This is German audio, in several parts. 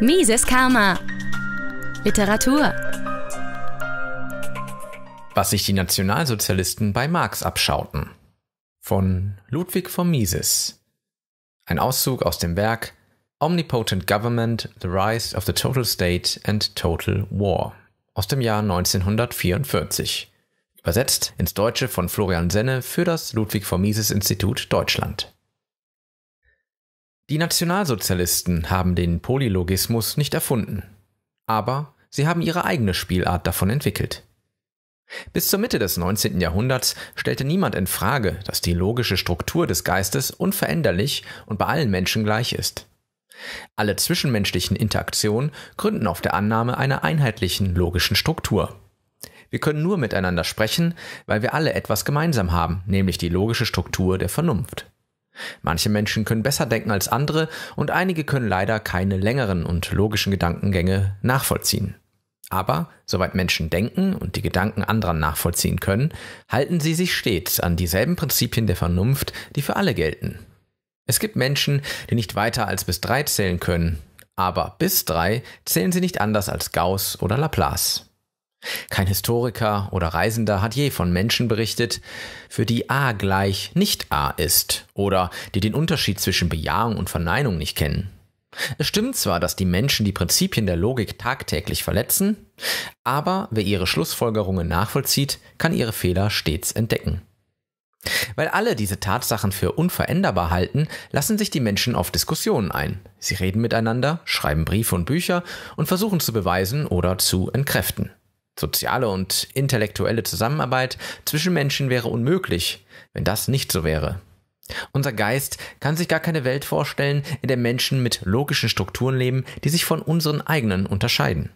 Mises Karma. Literatur. Was sich die Nationalsozialisten bei Marx abschauten. Von Ludwig von Mises. Ein Auszug aus dem Werk Omnipotent Government, The Rise of the Total State and Total War aus dem Jahr 1944. Übersetzt ins Deutsche von Florian Senne für das Ludwig von Mises Institut Deutschland. Die Nationalsozialisten haben den Polylogismus nicht erfunden, aber sie haben ihre eigene Spielart davon entwickelt. Bis zur Mitte des 19. Jahrhunderts stellte niemand in Frage, dass die logische Struktur des Geistes unveränderlich und bei allen Menschen gleich ist. Alle zwischenmenschlichen Interaktionen gründen auf der Annahme einer einheitlichen logischen Struktur. Wir können nur miteinander sprechen, weil wir alle etwas gemeinsam haben, nämlich die logische Struktur der Vernunft. Manche Menschen können besser denken als andere und einige können leider keine längeren und logischen Gedankengänge nachvollziehen. Aber soweit Menschen denken und die Gedanken anderer nachvollziehen können, halten sie sich stets an dieselben Prinzipien der Vernunft, die für alle gelten. Es gibt Menschen, die nicht weiter als bis drei zählen können, aber bis drei zählen sie nicht anders als Gauss oder Laplace. Kein Historiker oder Reisender hat je von Menschen berichtet, für die A gleich nicht A ist oder die den Unterschied zwischen Bejahung und Verneinung nicht kennen. Es stimmt zwar, dass die Menschen die Prinzipien der Logik tagtäglich verletzen, aber wer ihre Schlussfolgerungen nachvollzieht, kann ihre Fehler stets entdecken. Weil alle diese Tatsachen für unveränderbar halten, lassen sich die Menschen auf Diskussionen ein. Sie reden miteinander, schreiben Briefe und Bücher und versuchen zu beweisen oder zu entkräften. Soziale und intellektuelle Zusammenarbeit zwischen Menschen wäre unmöglich, wenn das nicht so wäre. Unser Geist kann sich gar keine Welt vorstellen, in der Menschen mit logischen Strukturen leben, die sich von unseren eigenen unterscheiden.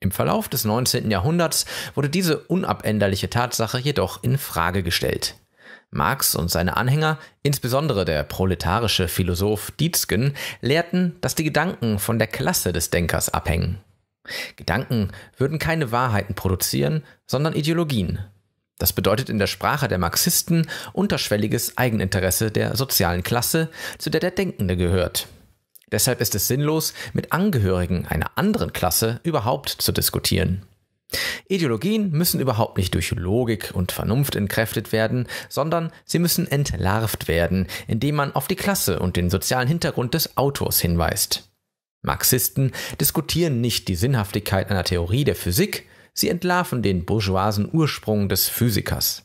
Im Verlauf des 19. Jahrhunderts wurde diese unabänderliche Tatsache jedoch in Frage gestellt. Marx und seine Anhänger, insbesondere der proletarische Philosoph Dietzgen, lehrten, dass die Gedanken von der Klasse des Denkers abhängen. Gedanken würden keine Wahrheiten produzieren, sondern Ideologien. Das bedeutet in der Sprache der Marxisten unterschwelliges Eigeninteresse der sozialen Klasse, zu der der Denkende gehört. Deshalb ist es sinnlos, mit Angehörigen einer anderen Klasse überhaupt zu diskutieren. Ideologien müssen überhaupt nicht durch Logik und Vernunft entkräftet werden, sondern sie müssen entlarvt werden, indem man auf die Klasse und den sozialen Hintergrund des Autors hinweist. Marxisten diskutieren nicht die Sinnhaftigkeit einer Theorie der Physik, sie entlarven den bourgeoisen Ursprung des Physikers.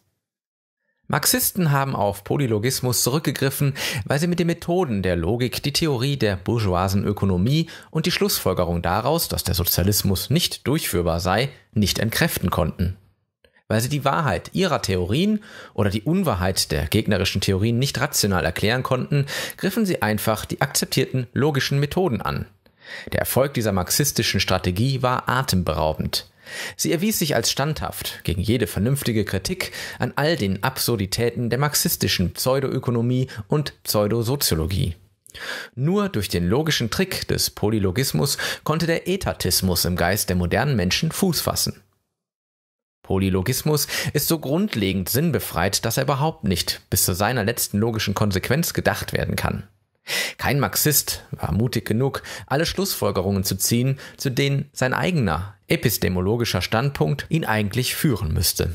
Marxisten haben auf Polylogismus zurückgegriffen, weil sie mit den Methoden der Logik die Theorie der bourgeoisen Ökonomie und die Schlussfolgerung daraus, dass der Sozialismus nicht durchführbar sei, nicht entkräften konnten. Weil sie die Wahrheit ihrer Theorien oder die Unwahrheit der gegnerischen Theorien nicht rational erklären konnten, griffen sie einfach die akzeptierten logischen Methoden an. Der Erfolg dieser marxistischen Strategie war atemberaubend. Sie erwies sich als standhaft gegen jede vernünftige Kritik an all den Absurditäten der marxistischen Pseudoökonomie und Pseudosoziologie. Nur durch den logischen Trick des Polylogismus konnte der Etatismus im Geist der modernen Menschen Fuß fassen. Polylogismus ist so grundlegend sinnbefreit, dass er überhaupt nicht bis zu seiner letzten logischen Konsequenz gedacht werden kann. Kein Marxist war mutig genug, alle Schlussfolgerungen zu ziehen, zu denen sein eigener epistemologischer Standpunkt ihn eigentlich führen müsste.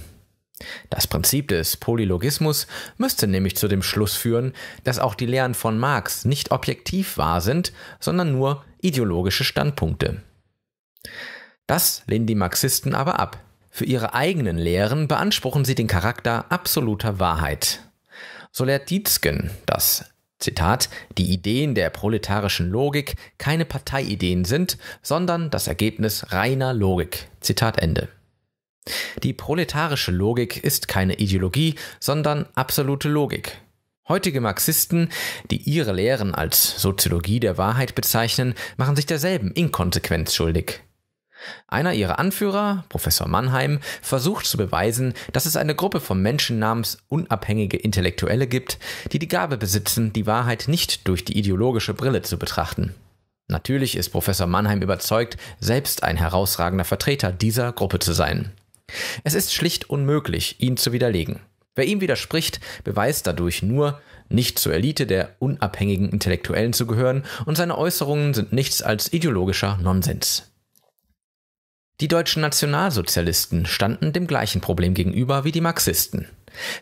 Das Prinzip des Polylogismus müsste nämlich zu dem Schluss führen, dass auch die Lehren von Marx nicht objektiv wahr sind, sondern nur ideologische Standpunkte. Das lehnen die Marxisten aber ab. Für ihre eigenen Lehren beanspruchen sie den Charakter absoluter Wahrheit. So lehrt Dietzgen, dass Zitat, die Ideen der proletarischen Logik keine Parteiideen sind, sondern das Ergebnis reiner Logik. Zitat Ende. Die proletarische Logik ist keine Ideologie, sondern absolute Logik. Heutige Marxisten, die ihre Lehren als Soziologie der Wahrheit bezeichnen, machen sich derselben Inkonsequenz schuldig. Einer ihrer Anführer, Professor Mannheim, versucht zu beweisen, dass es eine Gruppe von Menschen namens unabhängige Intellektuelle gibt, die die Gabe besitzen, die Wahrheit nicht durch die ideologische Brille zu betrachten. Natürlich ist Professor Mannheim überzeugt, selbst ein herausragender Vertreter dieser Gruppe zu sein. Es ist schlicht unmöglich, ihn zu widerlegen. Wer ihm widerspricht, beweist dadurch nur, nicht zur Elite der unabhängigen Intellektuellen zu gehören und seine Äußerungen sind nichts als ideologischer Nonsens. Die deutschen Nationalsozialisten standen dem gleichen Problem gegenüber wie die Marxisten.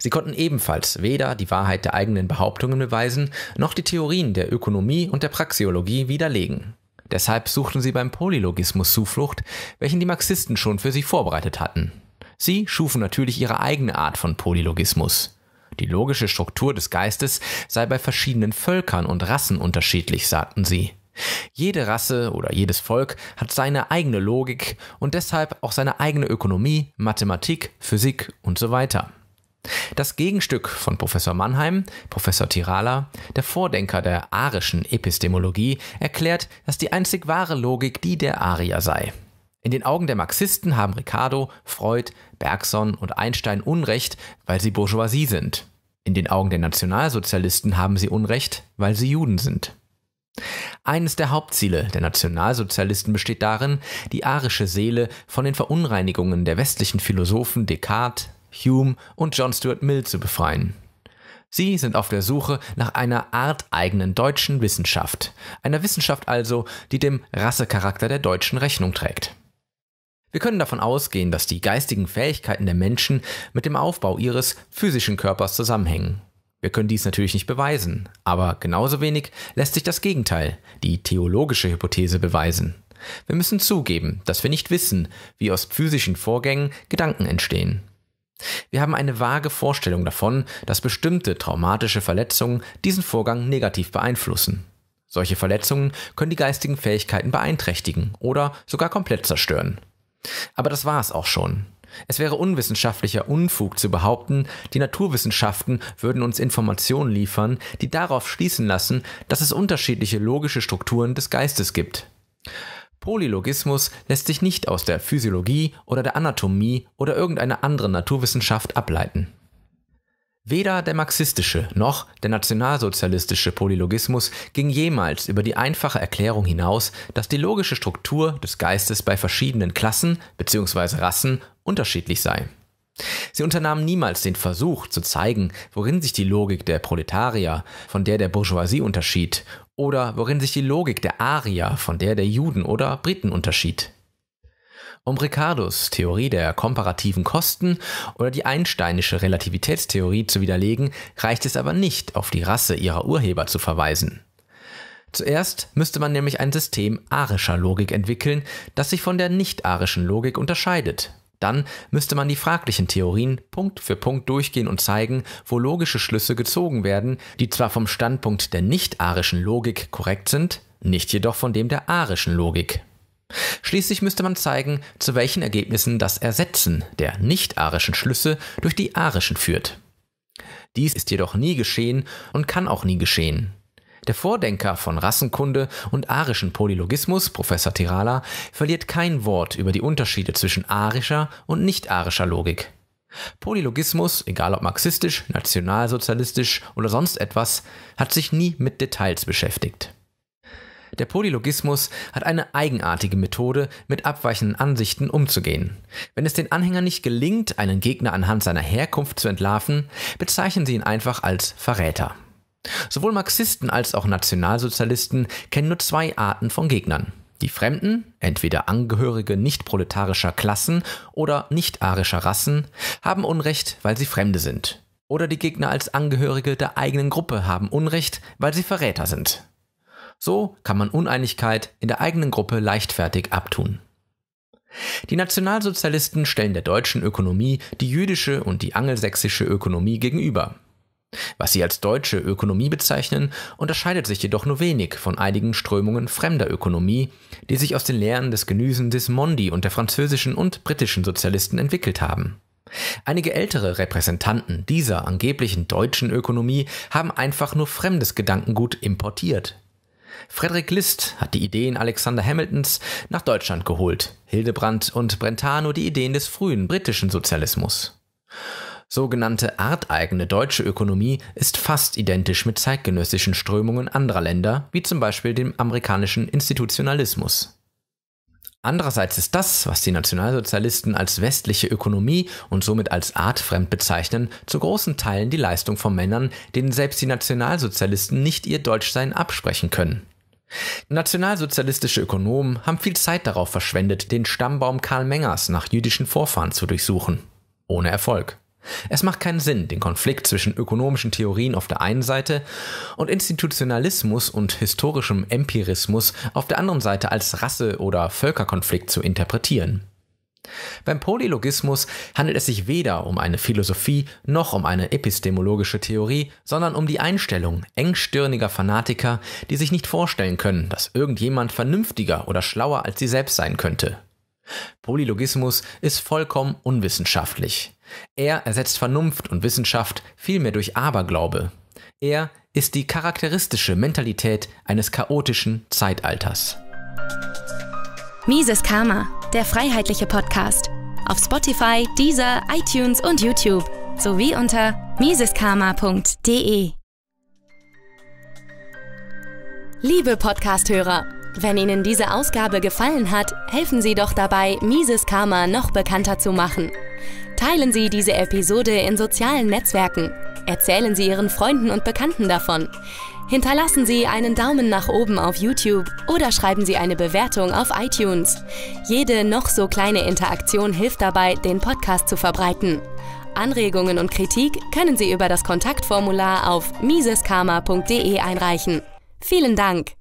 Sie konnten ebenfalls weder die Wahrheit der eigenen Behauptungen beweisen, noch die Theorien der Ökonomie und der Praxeologie widerlegen. Deshalb suchten sie beim Polylogismus Zuflucht, welchen die Marxisten schon für sie vorbereitet hatten. Sie schufen natürlich ihre eigene Art von Polylogismus. Die logische Struktur des Geistes sei bei verschiedenen Völkern und Rassen unterschiedlich, sagten sie. Jede Rasse oder jedes Volk hat seine eigene Logik und deshalb auch seine eigene Ökonomie, Mathematik, Physik und so weiter. Das Gegenstück von Professor Mannheim, Professor Tirala, der Vordenker der arischen Epistemologie, erklärt, dass die einzig wahre Logik die der Arier sei. In den Augen der Marxisten haben Ricardo, Freud, Bergson und Einstein Unrecht, weil sie Bourgeoisie sind. In den Augen der Nationalsozialisten haben sie Unrecht, weil sie Juden sind. Eines der Hauptziele der Nationalsozialisten besteht darin, die arische Seele von den Verunreinigungen der westlichen Philosophen Descartes, Hume und John Stuart Mill zu befreien. Sie sind auf der Suche nach einer arteigenen deutschen Wissenschaft, einer Wissenschaft also, die dem Rassecharakter der Deutschen Rechnung trägt. Wir können davon ausgehen, dass die geistigen Fähigkeiten der Menschen mit dem Aufbau ihres physischen Körpers zusammenhängen. Wir können dies natürlich nicht beweisen, aber genauso wenig lässt sich das Gegenteil, die theologische Hypothese, beweisen. Wir müssen zugeben, dass wir nicht wissen, wie aus physischen Vorgängen Gedanken entstehen. Wir haben eine vage Vorstellung davon, dass bestimmte traumatische Verletzungen diesen Vorgang negativ beeinflussen. Solche Verletzungen können die geistigen Fähigkeiten beeinträchtigen oder sogar komplett zerstören. Aber das war es auch schon. Es wäre unwissenschaftlicher Unfug zu behaupten, die Naturwissenschaften würden uns Informationen liefern, die darauf schließen lassen, dass es unterschiedliche logische Strukturen des Geistes gibt. Polylogismus lässt sich nicht aus der Physiologie oder der Anatomie oder irgendeiner anderen Naturwissenschaft ableiten. Weder der marxistische noch der nationalsozialistische Polylogismus ging jemals über die einfache Erklärung hinaus, dass die logische Struktur des Geistes bei verschiedenen Klassen bzw. Rassen unterschiedlich sei. Sie unternahmen niemals den Versuch zu zeigen, worin sich die Logik der Proletarier von der der Bourgeoisie unterschied oder worin sich die Logik der Arier von der der Juden oder Briten unterschied. Um Ricardos Theorie der komparativen Kosten oder die einsteinische Relativitätstheorie zu widerlegen, reicht es aber nicht, auf die Rasse ihrer Urheber zu verweisen. Zuerst müsste man nämlich ein System arischer Logik entwickeln, das sich von der nicht-arischen Logik unterscheidet dann müsste man die fraglichen Theorien Punkt für Punkt durchgehen und zeigen, wo logische Schlüsse gezogen werden, die zwar vom Standpunkt der nicht-arischen Logik korrekt sind, nicht jedoch von dem der arischen Logik. Schließlich müsste man zeigen, zu welchen Ergebnissen das Ersetzen der nicht-arischen Schlüsse durch die arischen führt. Dies ist jedoch nie geschehen und kann auch nie geschehen. Der Vordenker von Rassenkunde und arischen Polylogismus, Professor Tirala, verliert kein Wort über die Unterschiede zwischen arischer und nicht-arischer Logik. Polylogismus, egal ob marxistisch, nationalsozialistisch oder sonst etwas, hat sich nie mit Details beschäftigt. Der Polylogismus hat eine eigenartige Methode, mit abweichenden Ansichten umzugehen. Wenn es den Anhängern nicht gelingt, einen Gegner anhand seiner Herkunft zu entlarven, bezeichnen sie ihn einfach als Verräter. Sowohl Marxisten als auch Nationalsozialisten kennen nur zwei Arten von Gegnern. Die Fremden, entweder Angehörige nichtproletarischer Klassen oder nicht-arischer Rassen, haben Unrecht, weil sie Fremde sind. Oder die Gegner als Angehörige der eigenen Gruppe haben Unrecht, weil sie Verräter sind. So kann man Uneinigkeit in der eigenen Gruppe leichtfertig abtun. Die Nationalsozialisten stellen der deutschen Ökonomie die jüdische und die angelsächsische Ökonomie gegenüber was sie als deutsche Ökonomie bezeichnen, unterscheidet sich jedoch nur wenig von einigen Strömungen fremder Ökonomie, die sich aus den Lehren des Genüsen des Mondi und der französischen und britischen Sozialisten entwickelt haben. Einige ältere Repräsentanten dieser angeblichen deutschen Ökonomie haben einfach nur fremdes Gedankengut importiert. Frederick List hat die Ideen Alexander Hamiltons nach Deutschland geholt, Hildebrandt und Brentano die Ideen des frühen britischen Sozialismus sogenannte arteigene deutsche Ökonomie ist fast identisch mit zeitgenössischen Strömungen anderer Länder, wie zum Beispiel dem amerikanischen Institutionalismus. Andererseits ist das, was die Nationalsozialisten als westliche Ökonomie und somit als artfremd bezeichnen, zu großen Teilen die Leistung von Männern, denen selbst die Nationalsozialisten nicht ihr Deutschsein absprechen können. Nationalsozialistische Ökonomen haben viel Zeit darauf verschwendet, den Stammbaum Karl Mengers nach jüdischen Vorfahren zu durchsuchen. Ohne Erfolg. Es macht keinen Sinn, den Konflikt zwischen ökonomischen Theorien auf der einen Seite und Institutionalismus und historischem Empirismus auf der anderen Seite als Rasse- oder Völkerkonflikt zu interpretieren. Beim Polylogismus handelt es sich weder um eine Philosophie noch um eine epistemologische Theorie, sondern um die Einstellung engstirniger Fanatiker, die sich nicht vorstellen können, dass irgendjemand vernünftiger oder schlauer als sie selbst sein könnte. Polylogismus ist vollkommen unwissenschaftlich. Er ersetzt Vernunft und Wissenschaft vielmehr durch Aberglaube. Er ist die charakteristische Mentalität eines chaotischen Zeitalters. Mises Karma, der freiheitliche Podcast. Auf Spotify, Deezer, iTunes und YouTube sowie unter miseskarma.de. Liebe Podcasthörer, wenn Ihnen diese Ausgabe gefallen hat, helfen Sie doch dabei, Mises Karma noch bekannter zu machen. Teilen Sie diese Episode in sozialen Netzwerken. Erzählen Sie Ihren Freunden und Bekannten davon. Hinterlassen Sie einen Daumen nach oben auf YouTube oder schreiben Sie eine Bewertung auf iTunes. Jede noch so kleine Interaktion hilft dabei, den Podcast zu verbreiten. Anregungen und Kritik können Sie über das Kontaktformular auf miseskarma.de einreichen. Vielen Dank!